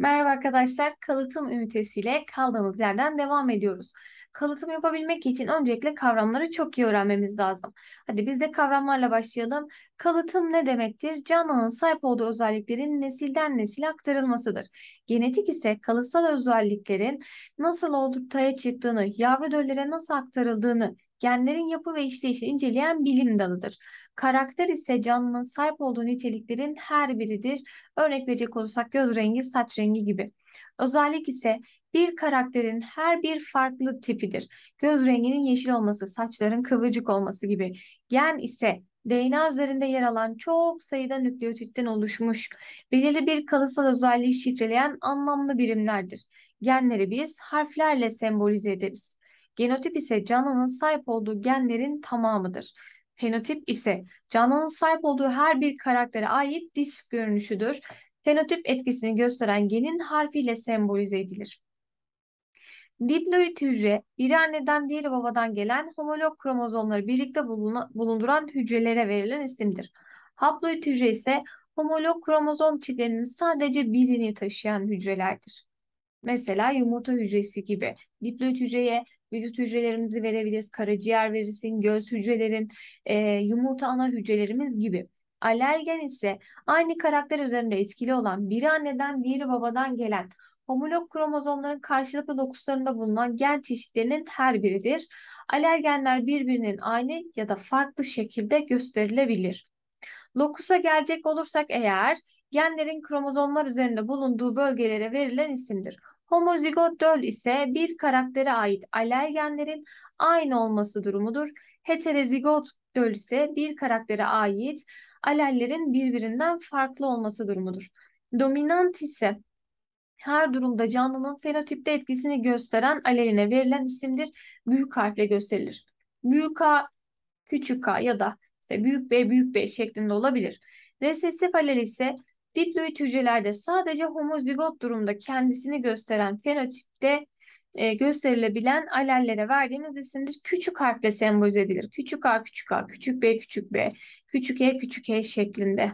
Merhaba arkadaşlar, kalıtım ünitesiyle kaldığımız yerden devam ediyoruz. Kalıtım yapabilmek için öncelikle kavramları çok iyi öğrenmemiz lazım. Hadi biz de kavramlarla başlayalım. Kalıtım ne demektir? Canlının sahip olduğu özelliklerin nesilden nesile aktarılmasıdır. Genetik ise kalıtsal özelliklerin nasıl ortaya çıktığını, yavru döllere nasıl aktarıldığını, genlerin yapı ve işleyişini inceleyen bilim dalıdır. Karakter ise canlının sahip olduğu niteliklerin her biridir. Örnek verecek olursak göz rengi, saç rengi gibi. Özellik ise bir karakterin her bir farklı tipidir. Göz renginin yeşil olması, saçların kıvırcık olması gibi. Gen ise DNA üzerinde yer alan çok sayıda nükleotitten oluşmuş, belirli bir kalıtsal özelliği şifreleyen anlamlı birimlerdir. Genleri biz harflerle sembolize ederiz. Genotip ise canlının sahip olduğu genlerin tamamıdır. Fenotip ise canlının sahip olduğu her bir karaktere ait disk görünüşüdür. Fenotip etkisini gösteren genin harfiyle sembolize edilir. Diploid hücre, biri anneden diğeri babadan gelen homolog kromozomları birlikte bulunduran hücrelere verilen isimdir. Haploid hücre ise homolog kromozom çiftlerinin sadece birini taşıyan hücrelerdir. Mesela yumurta hücresi gibi diploid hücreye vücut hücrelerimizi verebiliriz, karaciğer verisin, göz hücrelerin, e, yumurta ana hücrelerimiz gibi. Alergen ise aynı karakter üzerinde etkili olan biri anneden diğeri babadan gelen homolog kromozomların karşılıklı dokuslarında bulunan gen çeşitlerinin her biridir. Alergenler birbirinin aynı ya da farklı şekilde gösterilebilir. Lokusa gelecek olursak eğer genlerin kromozomlar üzerinde bulunduğu bölgelere verilen isimdir. Homozigot döl ise bir karaktere ait alergenlerin aynı olması durumudur. Heterozigot döl ise bir karaktere ait alellerin birbirinden farklı olması durumudur. Dominant ise her durumda canlının fenotipte etkisini gösteren aleline verilen isimdir. Büyük harfle gösterilir. Büyük A, küçük A ya da işte büyük B, büyük B şeklinde olabilir. Resesif alel ise Diploid hücrelerde sadece homozigot durumda kendisini gösteren fenotipte e, gösterilebilen alellere verdiğimiz isimdir. Küçük harfle sembolize edilir. Küçük a, küçük a, küçük b, küçük b, küçük e, küçük e şeklinde.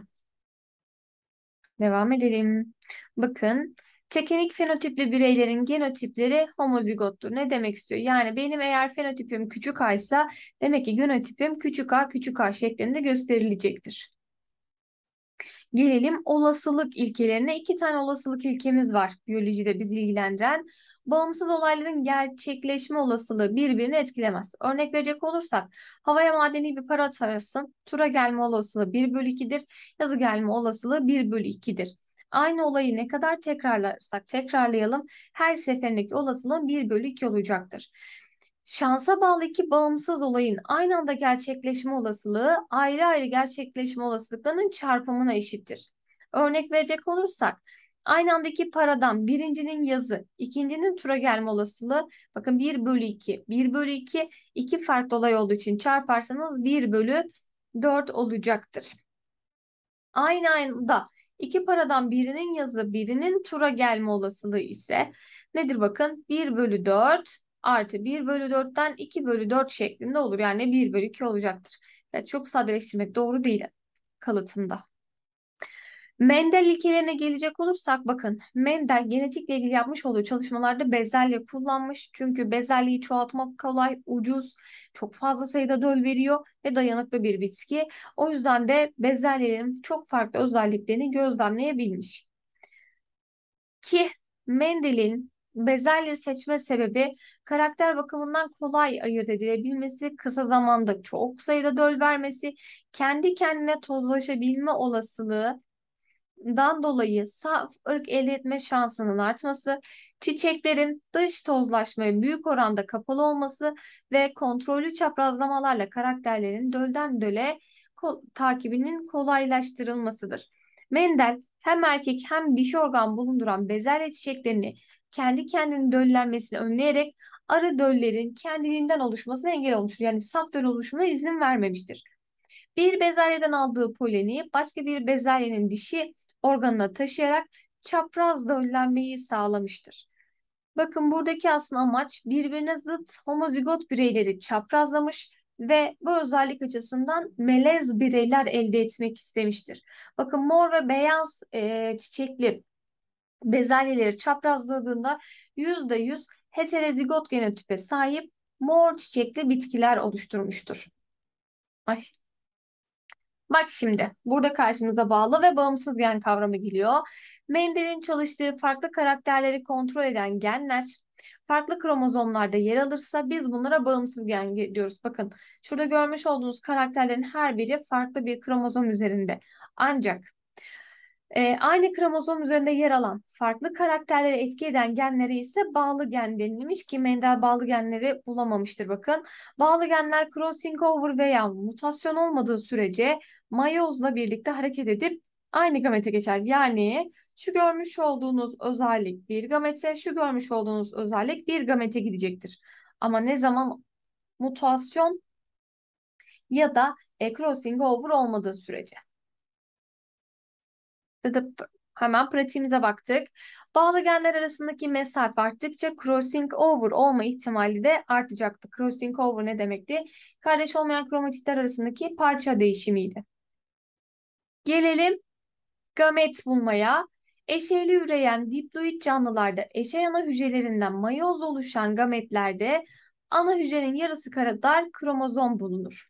Devam edelim. Bakın çekinik fenotipli bireylerin genotipleri homozigottur. Ne demek istiyor? Yani benim eğer fenotipim küçük a ise demek ki genotipim küçük a küçük a şeklinde gösterilecektir. Gelelim olasılık ilkelerine. İki tane olasılık ilkemiz var biyolojide bizi ilgilendiren. Bağımsız olayların gerçekleşme olasılığı birbirini etkilemez. Örnek verecek olursak havaya madeni bir para atarsın. Tura gelme olasılığı 1 bölü 2'dir. Yazı gelme olasılığı 1 bölü 2'dir. Aynı olayı ne kadar tekrarlarsak tekrarlayalım her seferindeki olasılığın 1 bölü 2 olacaktır. Şansa bağlı iki bağımsız olayın aynı anda gerçekleşme olasılığı ayrı ayrı gerçekleşme olasılıklarının çarpımına eşittir. Örnek verecek olursak aynı anda iki paradan birincinin yazı, ikincinin tura gelme olasılığı bakın 1 bölü 2. 1 bölü 2 iki farklı olay olduğu için çarparsanız 1 bölü 4 olacaktır. Aynı anda iki paradan birinin yazı, birinin tura gelme olasılığı ise nedir bakın 1 bölü 4 artı 1 bölü 4'ten 2 bölü 4 şeklinde olur. Yani 1 bölü 2 olacaktır. Yani çok sadeleştirmek doğru değil kalıtımda. Mendel ilkelerine gelecek olursak bakın Mendel genetikle ilgili yapmış olduğu çalışmalarda bezelye kullanmış. Çünkü bezelyeyi çoğaltmak kolay, ucuz, çok fazla sayıda döl veriyor ve dayanıklı bir bitki. O yüzden de bezelyelerin çok farklı özelliklerini gözlemleyebilmiş. Ki Mendel'in bezelye seçme sebebi karakter bakımından kolay ayırt edilebilmesi, kısa zamanda çok sayıda döl vermesi, kendi kendine tozlaşabilme olasılığı dan dolayı saf ırk elde etme şansının artması, çiçeklerin dış tozlaşmaya büyük oranda kapalı olması ve kontrollü çaprazlamalarla karakterlerin dölden döle ko takibinin kolaylaştırılmasıdır. Mendel hem erkek hem dişi organ bulunduran bezelye çiçeklerini kendi kendini döllenmesini önleyerek arı döllerin kendiliğinden oluşmasına engel olmuştur. Yani saf döl oluşumuna izin vermemiştir. Bir bezelyeden aldığı poleni başka bir bezelyenin dişi organına taşıyarak çapraz döllenmeyi sağlamıştır. Bakın buradaki aslında amaç birbirine zıt homozigot bireyleri çaprazlamış ve bu özellik açısından melez bireyler elde etmek istemiştir. Bakın mor ve beyaz e, çiçekli bezelyeleri çaprazladığında %100 heterozigot genotipe sahip mor çiçekli bitkiler oluşturmuştur. Ay. Bak şimdi burada karşımıza bağlı ve bağımsız gen kavramı geliyor. Mendel'in çalıştığı farklı karakterleri kontrol eden genler farklı kromozomlarda yer alırsa biz bunlara bağımsız gen diyoruz. Bakın şurada görmüş olduğunuz karakterlerin her biri farklı bir kromozom üzerinde. Ancak e, aynı kromozom üzerinde yer alan farklı karakterlere etki eden genlere ise bağlı gen denilmiş ki Mendel bağlı genleri bulamamıştır bakın. Bağlı genler crossing over veya mutasyon olmadığı sürece mayozla birlikte hareket edip aynı gamete geçer. Yani şu görmüş olduğunuz özellik bir gamete, şu görmüş olduğunuz özellik bir gamete gidecektir. Ama ne zaman mutasyon ya da e, crossing over olmadığı sürece tıklatıp hemen pratiğimize baktık. Bağlı genler arasındaki mesafe arttıkça crossing over olma ihtimali de artacaktı. Crossing over ne demekti? Kardeş olmayan kromatitler arasındaki parça değişimiydi. Gelelim gamet bulmaya. Eşeyli üreyen diploid canlılarda eşey ana hücrelerinden mayoz oluşan gametlerde ana hücrenin yarısı kadar kromozom bulunur.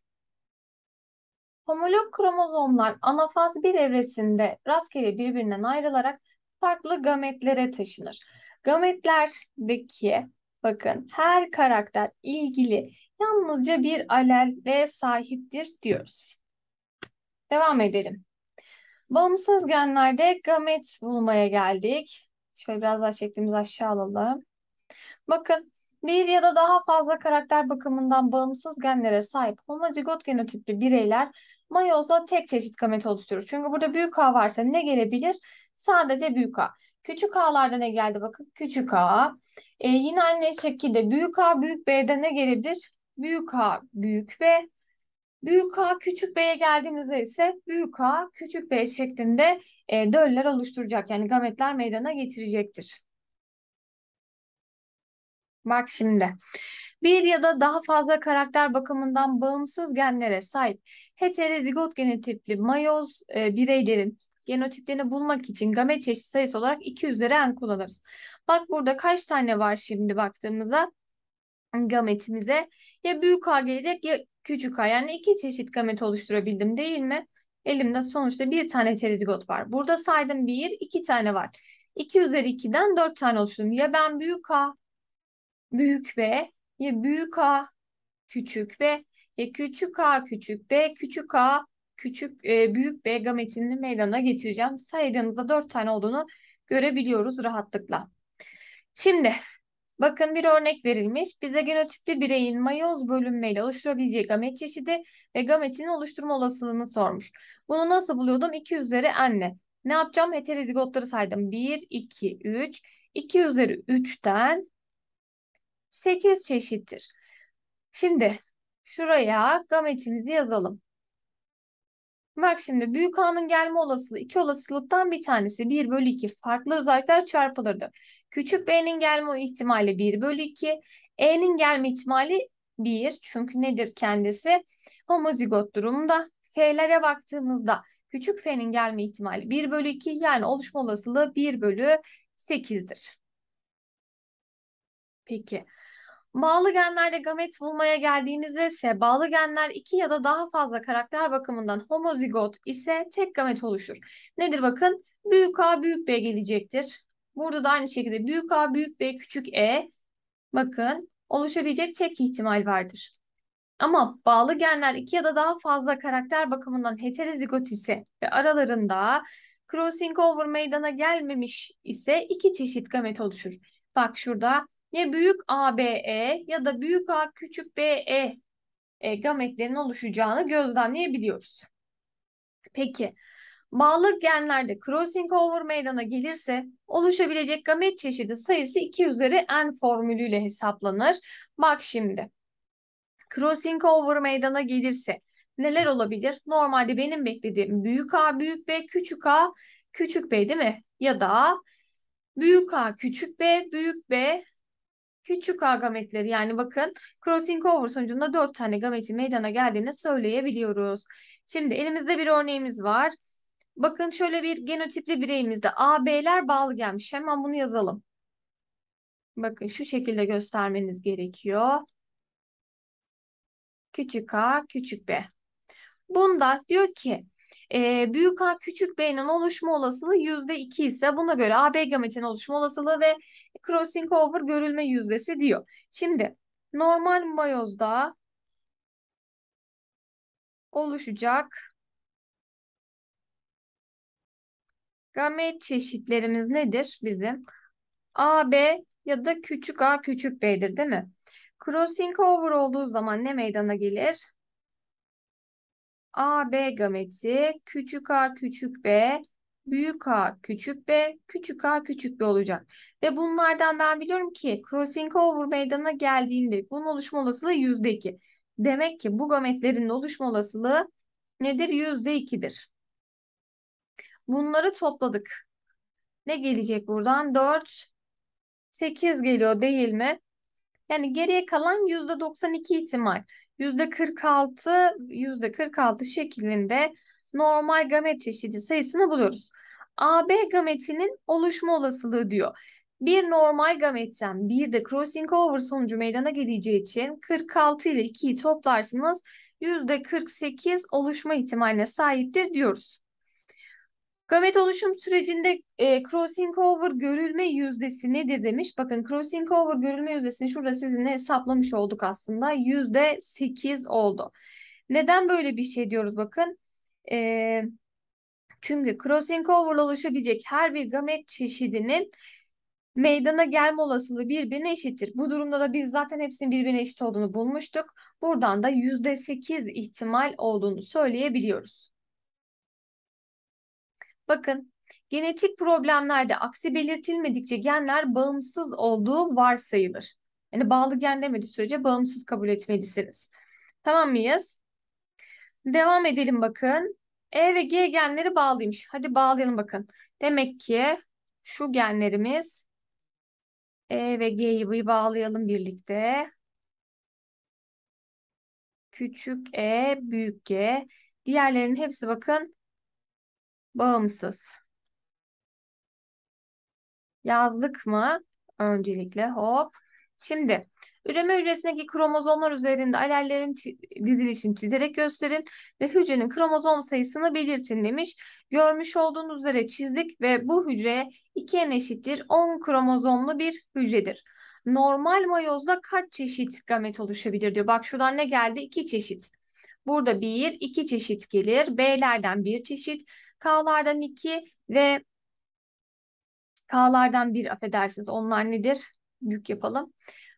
Homolog kromozomlar anafaz bir evresinde rastgele birbirinden ayrılarak farklı gametlere taşınır. Gametlerdeki bakın her karakter ilgili yalnızca bir alelle sahiptir diyoruz. Devam edelim. Bağımsız genlerde gamet bulmaya geldik. Şöyle biraz daha şeklimizi aşağı alalım. Bakın bir ya da daha fazla karakter bakımından bağımsız genlere sahip homozigot genotipli bireyler Mayozda tek çeşit gamet oluşturur. Çünkü burada büyük A varsa ne gelebilir? Sadece büyük A. Küçük A'larda ne geldi bakın? Küçük A. E, ee, yine aynı şekilde büyük A büyük B'de ne gelebilir? Büyük A büyük B. Büyük A küçük B'ye geldiğimizde ise büyük A küçük B şeklinde e, döller oluşturacak. Yani gametler meydana getirecektir. Bak şimdi bir ya da daha fazla karakter bakımından bağımsız genlere sahip heterozigot genotipli mayoz e, bireylerin genotiplerini bulmak için gamet çeşit sayısı olarak 2 üzeri n kullanırız. Bak burada kaç tane var şimdi baktığımızda gametimize. Ya büyük A gelecek ya küçük A. Yani iki çeşit gamet oluşturabildim değil mi? Elimde sonuçta bir tane heterozigot var. Burada saydım bir, iki tane var. 2 üzeri 2'den 4 tane oluşturdum. Ya ben büyük A, büyük B ya büyük A küçük B ya küçük A küçük B küçük A küçük e, büyük B gametini meydana getireceğim. Saydığımızda 4 tane olduğunu görebiliyoruz rahatlıkla. Şimdi bakın bir örnek verilmiş. Bize genotipli bireyin mayoz bölünmeyle oluşturabileceği gamet çeşidi ve gametinin oluşturma olasılığını sormuş. Bunu nasıl buluyordum? 2 üzeri anne. Ne yapacağım? Heterozigotları saydım. 1, 2, 3. 2 üzeri 3'ten 8 çeşittir. Şimdi şuraya gametimizi yazalım. Bak şimdi büyük A'nın gelme olasılığı iki olasılıktan bir tanesi 1 bölü 2 farklı özellikler çarpılırdı. Küçük B'nin gelme ihtimali 1 bölü 2. E'nin gelme ihtimali 1 çünkü nedir kendisi? Homozigot durumda. F'lere baktığımızda küçük F'nin gelme ihtimali 1 bölü 2 yani oluşma olasılığı 1 bölü 8'dir. Peki Bağlı genlerde gamet bulmaya geldiğinizde ise bağlı genler iki ya da daha fazla karakter bakımından homozigot ise tek gamet oluşur. Nedir bakın? Büyük A büyük B gelecektir. Burada da aynı şekilde büyük A büyük B küçük E bakın oluşabilecek tek ihtimal vardır. Ama bağlı genler iki ya da daha fazla karakter bakımından heterozigot ise ve aralarında crossing over meydana gelmemiş ise iki çeşit gamet oluşur. Bak şurada ya büyük ABE ya da büyük A küçük BE e, e gametlerin oluşacağını gözlemleyebiliyoruz. Peki bağlı genlerde crossing over meydana gelirse oluşabilecek gamet çeşidi sayısı 2 üzeri n formülüyle hesaplanır. Bak şimdi crossing over meydana gelirse neler olabilir? Normalde benim beklediğim büyük A büyük B küçük A küçük B değil mi? Ya da büyük A küçük B büyük B küçük A gametleri yani bakın crossing over sonucunda 4 tane gameti meydana geldiğini söyleyebiliyoruz. Şimdi elimizde bir örneğimiz var. Bakın şöyle bir genotipli bireyimizde A, B'ler bağlı gelmiş. Hemen bunu yazalım. Bakın şu şekilde göstermeniz gerekiyor. Küçük A, küçük B. Bunda diyor ki e, büyük A küçük B'nin oluşma olasılığı %2 ise buna göre AB gametinin oluşma olasılığı ve crossing over görülme yüzdesi diyor. Şimdi normal mayozda oluşacak gamet çeşitlerimiz nedir bizim? AB ya da küçük A küçük B'dir değil mi? Crossing over olduğu zaman ne meydana gelir? AB gameti, küçük A küçük B büyük A küçük B, küçük A küçük B olacak. Ve bunlardan ben biliyorum ki crossing over meydana geldiğinde bunun oluşma olasılığı %2. Demek ki bu gametlerin oluşma olasılığı nedir? %2'dir. Bunları topladık. Ne gelecek buradan? 4, 8 geliyor değil mi? Yani geriye kalan %92 ihtimal. %46, %46 şeklinde normal gamet çeşidi sayısını buluyoruz. AB gametinin oluşma olasılığı diyor. Bir normal gametten bir de crossing over sonucu meydana geleceği için 46 ile 2'yi toplarsınız %48 oluşma ihtimaline sahiptir diyoruz. Gamet oluşum sürecinde e, crossing over görülme yüzdesi nedir demiş. Bakın crossing over görülme yüzdesini şurada sizinle hesaplamış olduk aslında. %8 oldu. Neden böyle bir şey diyoruz bakın. E, çünkü crossing over oluşabilecek her bir gamet çeşidinin meydana gelme olasılığı birbirine eşittir. Bu durumda da biz zaten hepsinin birbirine eşit olduğunu bulmuştuk. Buradan da %8 ihtimal olduğunu söyleyebiliyoruz. Bakın genetik problemlerde aksi belirtilmedikçe genler bağımsız olduğu varsayılır. Yani bağlı gen demediği sürece bağımsız kabul etmelisiniz. Tamam mıyız? Devam edelim bakın. E ve G genleri bağlıymış. Hadi bağlayalım bakın. Demek ki şu genlerimiz E ve G'yi bir bağlayalım birlikte. Küçük E, büyük G. Diğerlerinin hepsi bakın bağımsız. Yazdık mı? Öncelikle hop. Şimdi üreme hücresindeki kromozomlar üzerinde alellerin dizilişini çizerek gösterin ve hücrenin kromozom sayısını belirtin demiş. Görmüş olduğunuz üzere çizdik ve bu hücre 2'ye eşittir 10 kromozomlu bir hücredir. Normal mayozda kaç çeşit gamet oluşabilir diyor. Bak şuradan ne geldi? 2 çeşit. Burada 1, 2 çeşit gelir. B'lerden 1 çeşit, K'lardan 2 ve K'lardan 1 affedersiniz. Onlar nedir? büyük yapalım.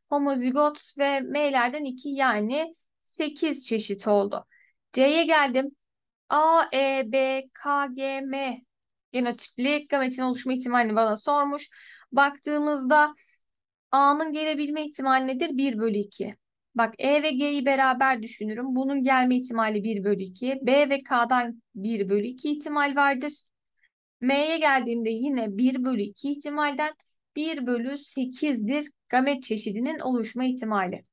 Homozigot ve M'lerden iki yani sekiz çeşit oldu. C'ye geldim. A, E, B, K, G, M genotipli gametin oluşma ihtimalini bana sormuş. Baktığımızda A'nın gelebilme ihtimali nedir? 1 bölü 2. Bak E ve G'yi beraber düşünürüm. Bunun gelme ihtimali 1 bölü 2. B ve K'dan 1 bölü 2 ihtimal vardır. M'ye geldiğimde yine 1 bölü 2 ihtimalden 1 bölü 8'dir gamet çeşidinin oluşma ihtimali.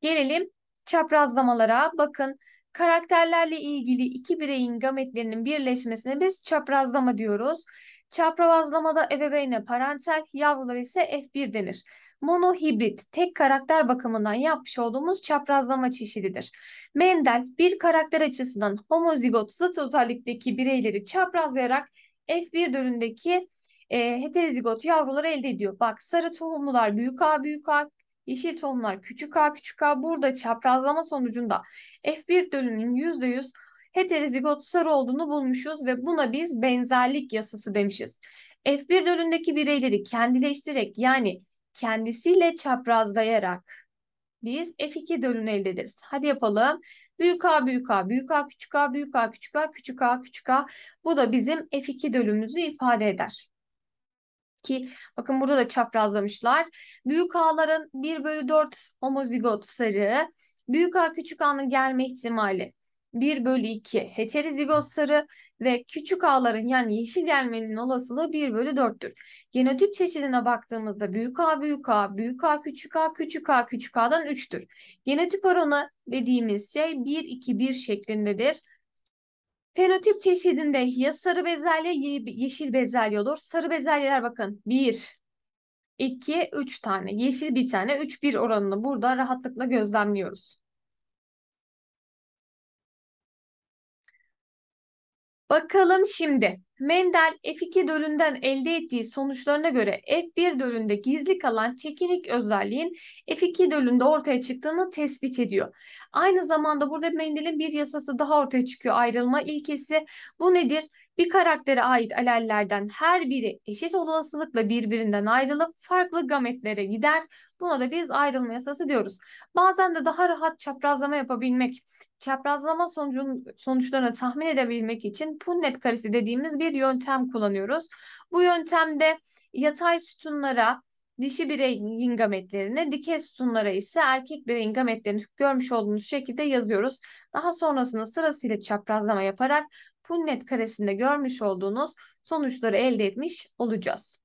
Gelelim çaprazlamalara. Bakın karakterlerle ilgili iki bireyin gametlerinin birleşmesine biz çaprazlama diyoruz. Çaprazlamada ebeveyne parental, yavrular ise F1 denir. Monohibrit tek karakter bakımından yapmış olduğumuz çaprazlama çeşididir. Mendel bir karakter açısından homozigot zıt özellikteki bireyleri çaprazlayarak F1 dönündeki e, heterozigot yavruları elde ediyor. Bak sarı tohumlular büyük A büyük A, yeşil tohumlar küçük A küçük A. Burada çaprazlama sonucunda F1 dönünün %100 heterozigot sarı olduğunu bulmuşuz ve buna biz benzerlik yasası demişiz. F1 dönündeki bireyleri kendileştirerek yani kendisiyle çaprazlayarak biz F2 dönünü elde ederiz. Hadi yapalım. Büyük A büyük A büyük A küçük A büyük A küçük A küçük A küçük A. Bu da bizim F2 bölümümüzü ifade eder. Ki bakın burada da çaprazlamışlar. Büyük A'ların 1 bölü 4 homozigot sarı. Büyük A küçük A'nın gelme ihtimali 1 bölü 2 heterozigotları ve küçük ağların yani yeşil gelmenin olasılığı 1 bölü 4'tür. Genotip çeşidine baktığımızda büyük A büyük A, büyük A küçük A, küçük A küçük A'dan 3'tür. Genotip oranı dediğimiz şey 1 2 1 şeklindedir. Fenotip çeşidinde ya sarı bezelye ya yeşil bezelye olur. Sarı bezelyeler bakın 1, 2, 3 tane. Yeşil bir tane 3-1 oranını burada rahatlıkla gözlemliyoruz. Bakalım şimdi. Mendel F2 dölünden elde ettiği sonuçlarına göre F1 dölünde gizli kalan çekinik özelliğin F2 dölünde ortaya çıktığını tespit ediyor. Aynı zamanda burada Mendel'in bir yasası daha ortaya çıkıyor ayrılma ilkesi. Bu nedir? Bir karaktere ait alellerden her biri eşit olasılıkla birbirinden ayrılıp farklı gametlere gider. Buna da biz ayrılma yasası diyoruz. Bazen de daha rahat çaprazlama yapabilmek, çaprazlama sonucun, sonuçlarını tahmin edebilmek için Punnett karesi dediğimiz bir bir yöntem kullanıyoruz. Bu yöntemde yatay sütunlara dişi bireyin gametlerini, dikey sütunlara ise erkek bireyin gametlerini görmüş olduğunuz şekilde yazıyoruz. Daha sonrasında sırasıyla çaprazlama yaparak punnet karesinde görmüş olduğunuz sonuçları elde etmiş olacağız.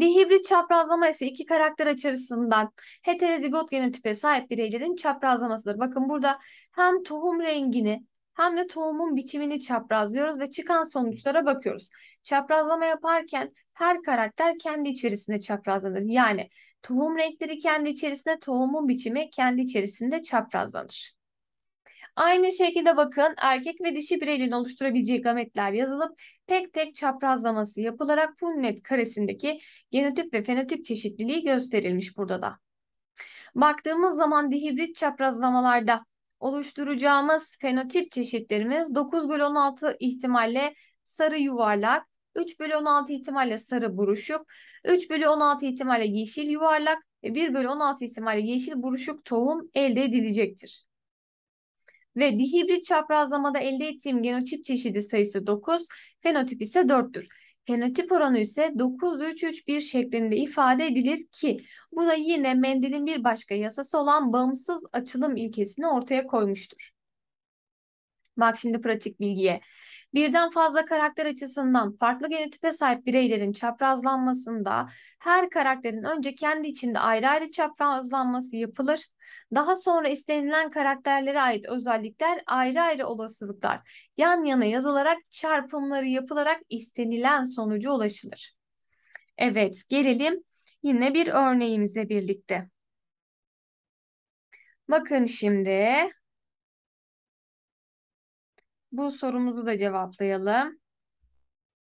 Dihibrit çaprazlama ise iki karakter açısından heterozigot genotipe sahip bireylerin çaprazlamasıdır. Bakın burada hem tohum rengini hem de tohumun biçimini çaprazlıyoruz ve çıkan sonuçlara bakıyoruz. Çaprazlama yaparken her karakter kendi içerisinde çaprazlanır. Yani tohum renkleri kendi içerisinde, tohumun biçimi kendi içerisinde çaprazlanır. Aynı şekilde bakın erkek ve dişi bireyin oluşturabileceği gametler yazılıp tek tek çaprazlaması yapılarak Punnett karesindeki genotip ve fenotip çeşitliliği gösterilmiş burada da. Baktığımız zaman dihibrit çaprazlamalarda oluşturacağımız fenotip çeşitlerimiz 9 bölü 16 ihtimalle sarı yuvarlak, 3 bölü 16 ihtimalle sarı buruşuk, 3 bölü 16 ihtimalle yeşil yuvarlak ve 1 bölü 16 ihtimalle yeşil buruşuk tohum elde edilecektir. Ve dihibrit çaprazlamada elde ettiğim genotip çeşidi sayısı 9, fenotip ise 4'tür. Fenotip oranı ise 9331 şeklinde ifade edilir ki bu da yine Mendel'in bir başka yasası olan bağımsız açılım ilkesini ortaya koymuştur. Bak şimdi pratik bilgiye birden fazla karakter açısından farklı genotipe sahip bireylerin çaprazlanmasında her karakterin önce kendi içinde ayrı ayrı çaprazlanması yapılır. Daha sonra istenilen karakterlere ait özellikler ayrı ayrı olasılıklar yan yana yazılarak çarpımları yapılarak istenilen sonucu ulaşılır. Evet, gelelim yine bir örneğimize birlikte. Bakın şimdi bu sorumuzu da cevaplayalım.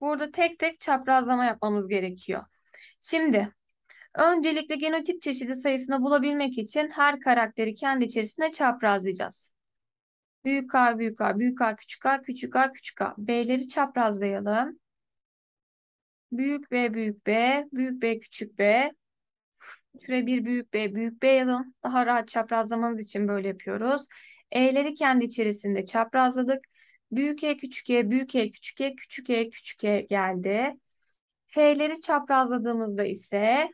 Burada tek tek çaprazlama yapmamız gerekiyor. Şimdi öncelikle genotip çeşidi sayısını bulabilmek için her karakteri kendi içerisinde çaprazlayacağız. Büyük A, büyük A, büyük A, küçük A, küçük A, küçük A. B'leri çaprazlayalım. Büyük B, büyük B, büyük B, küçük B. Şuraya bir büyük B, büyük B yazalım. Daha rahat çaprazlamanız için böyle yapıyoruz. E'leri kendi içerisinde çaprazladık. Büyük E küçük E, büyük E küçük E, küçük E küçük E geldi. F'leri çaprazladığımızda ise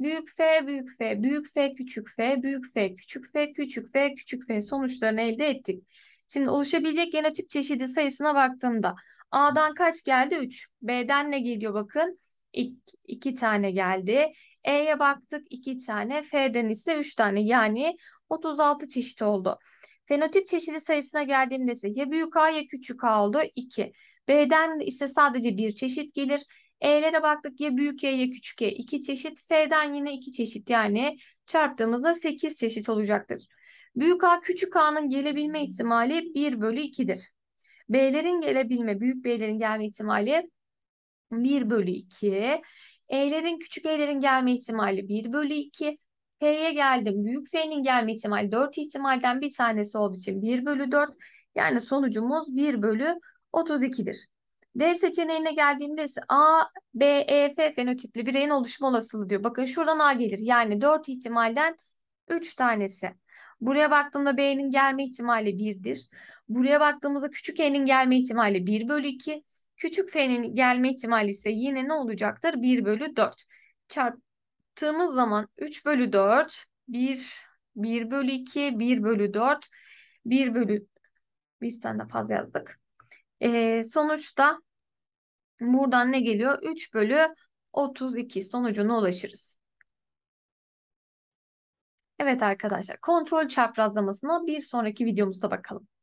büyük F, büyük F, büyük F, küçük F, büyük F, küçük F, küçük F, küçük F sonuçlarını elde ettik. Şimdi oluşabilecek genetik çeşidi sayısına baktığımda A'dan kaç geldi? 3. B'den ne geliyor bakın? 2 tane geldi. E'ye baktık 2 tane. F'den ise 3 tane. Yani 36 çeşit oldu. Fenotip çeşidi sayısına geldiğimde ise ya büyük A ya küçük A oldu 2. B'den ise sadece bir çeşit gelir. E'lere baktık ya büyük E ya küçük E 2 çeşit. F'den yine 2 çeşit yani çarptığımızda 8 çeşit olacaktır. Büyük A küçük A'nın gelebilme ihtimali 1 bölü 2'dir. B'lerin gelebilme, büyük B'lerin gelme ihtimali 1 bölü 2. E'lerin küçük E'lerin gelme ihtimali 1 bölü 2. P'ye geldim. Büyük F'nin gelme ihtimali 4 ihtimalden bir tanesi olduğu için 1 bölü 4. Yani sonucumuz 1 bölü 32'dir. D seçeneğine geldiğimde ise A, B, E, F fenotipli bireyin oluşma olasılığı diyor. Bakın şuradan A gelir. Yani 4 ihtimalden 3 tanesi. Buraya baktığımda B'nin gelme ihtimali 1'dir. Buraya baktığımızda küçük E'nin gelme ihtimali 1 bölü 2. Küçük F'nin gelme ihtimali ise yine ne olacaktır? 1 bölü 4. Çarp attığımız zaman 3 bölü 4, 1, 1 bölü 2, 1 bölü 4, 1 bölü bir tane de fazla yazdık. Ee, sonuçta buradan ne geliyor? 3 bölü 32 sonucuna ulaşırız. Evet arkadaşlar kontrol çaprazlamasına bir sonraki videomuzda bakalım.